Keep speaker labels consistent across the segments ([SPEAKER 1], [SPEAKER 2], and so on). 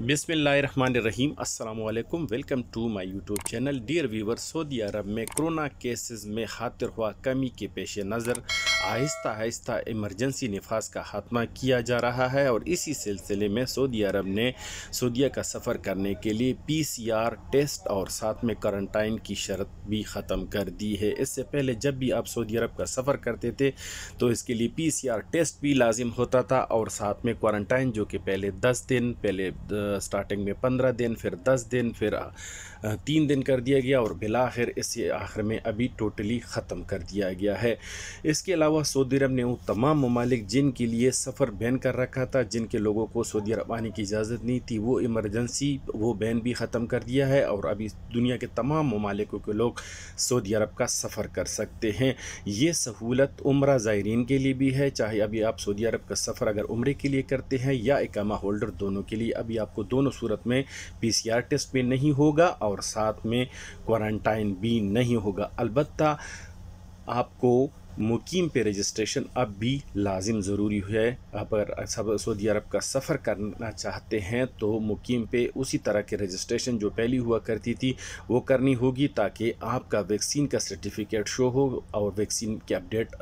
[SPEAKER 1] बिसमीम अल्लाम welcome to my YouTube channel dear viewer Saudi Arab में कोरोना केसेस में खातिर हुआ कमी के पेश नज़र आहिस्ता आहिस्ता इमरजेंसी नफाज का खात्मा किया जा रहा है और इसी सिलसिले में सऊदी अरब ने सऊदिया का सफ़र करने के लिए पीसीआर टेस्ट और साथ में क्वारंटाइन की शर्त भी ख़त्म कर दी है इससे पहले जब भी आप सऊदी अरब का सफ़र करते थे तो इसके लिए पी टेस्ट भी लाजिम होता था और साथ में क्वारंटाइन जो कि पहले दस दिन पहले स्टार्टिंग में पंद्रह दिन फिर दस दिन फिर तीन दिन कर दिया गया और बिलाखिर इसे आखिर में अभी टोटली ख़त्म कर दिया गया है इसके अलावा सऊदी अरब ने उन तमाम ममालिक जिनके लिए सफ़र बैन कर रखा था जिनके लोगों को सऊदी अरब आने की इजाज़त नहीं थी वो इमरजेंसी वो बैन भी ख़त्म कर दिया है और अभी दुनिया के तमाम ममालिकों के लोग सऊदी अरब का सफ़र कर सकते हैं ये सहूलत उम्र ज़ायरीन के लिए भी है चाहे अभी आप सऊदी अरब का सफ़र अगर उम्र के लिए करते हैं या इकामा होल्डर दोनों के लिए अभी आप आपको दोनों सूरत में पीसीआर टेस्ट भी नहीं होगा और साथ में क्वारंटाइन भी नहीं होगा अलबत्ता आपको मुकीम पे रजिस्ट्रेशन अब भी लाजिम ज़रूरी है अगर सब सऊदी अरब का सफ़र करना चाहते हैं तो मुकीम पे उसी तरह के रजिस्ट्रेशन जो पहली हुआ करती थी वो करनी होगी ताकि आपका वैक्सीन का सर्टिफिकेट शो हो और वैक्सीन के अपडेट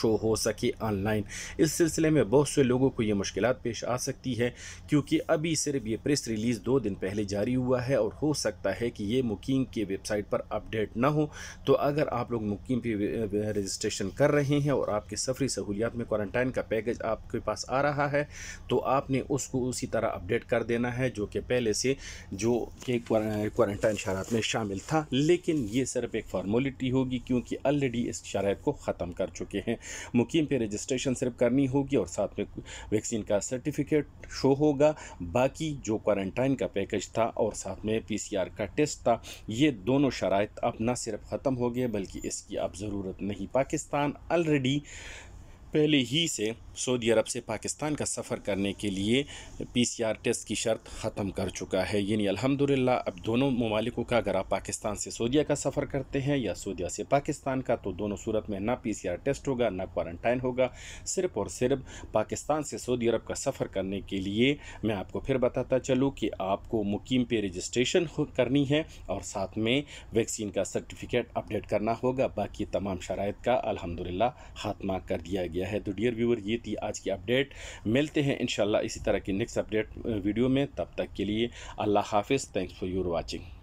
[SPEAKER 1] शो हो सके ऑनलाइन इस सिलसिले में बहुत से लोगों को ये मुश्किल पेश आ सकती है क्योंकि अभी सिर्फ ये प्रेस रिलीज़ दो दिन पहले जारी हुआ है और हो सकता है कि ये मुकीम के वेबसाइट पर अपडेट ना हो तो अगर आप लोग मुकीम पे रजिस्ट्रेशन रजिस्ट्रेशन कर रहे हैं और आपके सफरी सहूलियात में क्वारंटाइन का पैकेज आपके पास आ रहा है तो आपने उसको उसी तरह अपडेट कर देना है जो कि पहले से जो कि क्वारंटाइन शरात में शामिल था लेकिन ये सिर्फ एक फार्मोलिटी होगी क्योंकि ऑलरेडी इस शरात को ख़त्म कर चुके हैं मुकीम पर रजिस्ट्रेशन सिर्फ करनी होगी और साथ में वैक्सीन का सर्टिफिकेट शो होगा बाकी जो क्वारंटाइन का पैकेज था और साथ में पी का टेस्ट था ये दोनों शरात अब ना सिर्फ ख़त्म हो गए बल्कि इसकी अब ज़रूरत नहीं पाकिस्तान Pakistan already पहले ही से सऊदी अरब से पाकिस्तान का सफ़र करने के लिए पीसीआर टेस्ट की शर्त ख़त्म कर चुका है यानी अल्हम्दुलिल्लाह अब दोनों ममालिकों का अगर आप पाकिस्तान से सऊदिया का सफ़र करते हैं या सऊदिया से पाकिस्तान का तो दोनों सूरत में ना पीसीआर टेस्ट होगा ना क्वारंटाइन होगा सिर्फ और सिर्फ पाकिस्तान से सऊदी अरब का सफ़र करने के लिए मैं आपको फिर बताता चलूँ कि आपको मुकीम पे रजिस्ट्रेशन करनी है और साथ में वैक्सीन का सर्टिफिकेट अपडेट करना होगा बाकी तमाम शराइ का अलहमदिल्ला खात्मा कर दिया गया दिया है तो डियर व्यूवर ये थी आज की अपडेट मिलते हैं इन इसी तरह की नेक्स्ट अपडेट वीडियो में तब तक के लिए अल्लाह हाफिज़ थैंक्स फॉर योर वॉचिंग